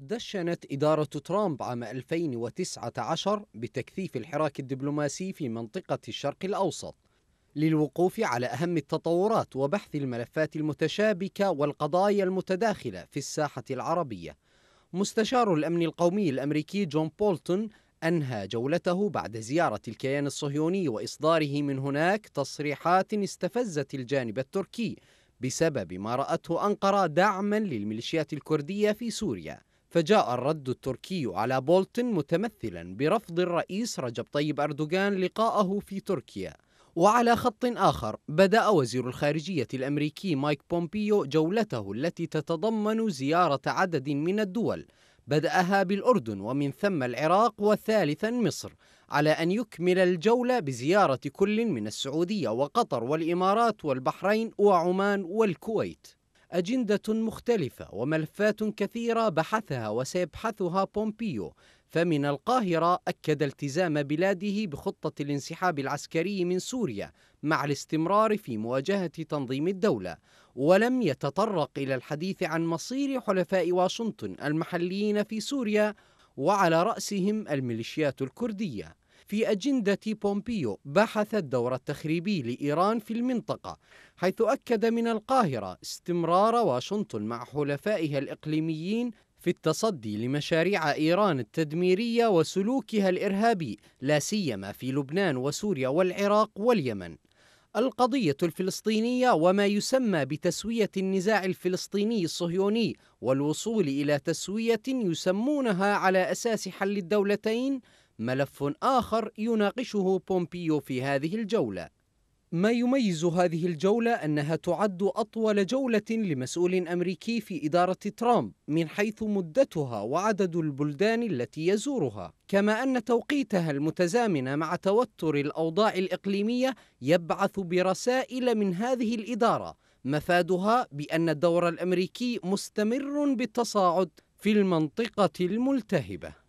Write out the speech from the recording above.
دشنت إدارة ترامب عام 2019 بتكثيف الحراك الدبلوماسي في منطقة الشرق الأوسط للوقوف على أهم التطورات وبحث الملفات المتشابكة والقضايا المتداخلة في الساحة العربية مستشار الأمن القومي الأمريكي جون بولتون أنهى جولته بعد زيارة الكيان الصهيوني وإصداره من هناك تصريحات استفزت الجانب التركي بسبب ما رأته أنقرة دعما للميليشيات الكردية في سوريا فجاء الرد التركي على بولتن متمثلا برفض الرئيس رجب طيب أردوغان لقاءه في تركيا وعلى خط آخر بدأ وزير الخارجية الأمريكي مايك بومبيو جولته التي تتضمن زيارة عدد من الدول بدأها بالأردن ومن ثم العراق وثالثا مصر على أن يكمل الجولة بزيارة كل من السعودية وقطر والإمارات والبحرين وعمان والكويت أجندة مختلفة وملفات كثيرة بحثها وسيبحثها بومبيو فمن القاهرة أكد التزام بلاده بخطة الانسحاب العسكري من سوريا مع الاستمرار في مواجهة تنظيم الدولة ولم يتطرق إلى الحديث عن مصير حلفاء واشنطن المحليين في سوريا وعلى رأسهم الميليشيات الكردية في أجندة بومبيو بحث الدور التخريبي لإيران في المنطقة حيث أكد من القاهرة استمرار واشنطن مع حلفائها الإقليميين في التصدي لمشاريع ايران التدميريه وسلوكها الارهابي لا سيما في لبنان وسوريا والعراق واليمن. القضيه الفلسطينيه وما يسمى بتسويه النزاع الفلسطيني الصهيوني والوصول الى تسويه يسمونها على اساس حل الدولتين ملف آخر يناقشه بومبيو في هذه الجولة ما يميز هذه الجولة أنها تعد أطول جولة لمسؤول أمريكي في إدارة ترامب من حيث مدتها وعدد البلدان التي يزورها، كما أن توقيتها المتزامن مع توتر الأوضاع الإقليمية يبعث برسائل من هذه الإدارة، مفادها بأن الدور الأمريكي مستمر بالتصاعد في المنطقة الملتهبة.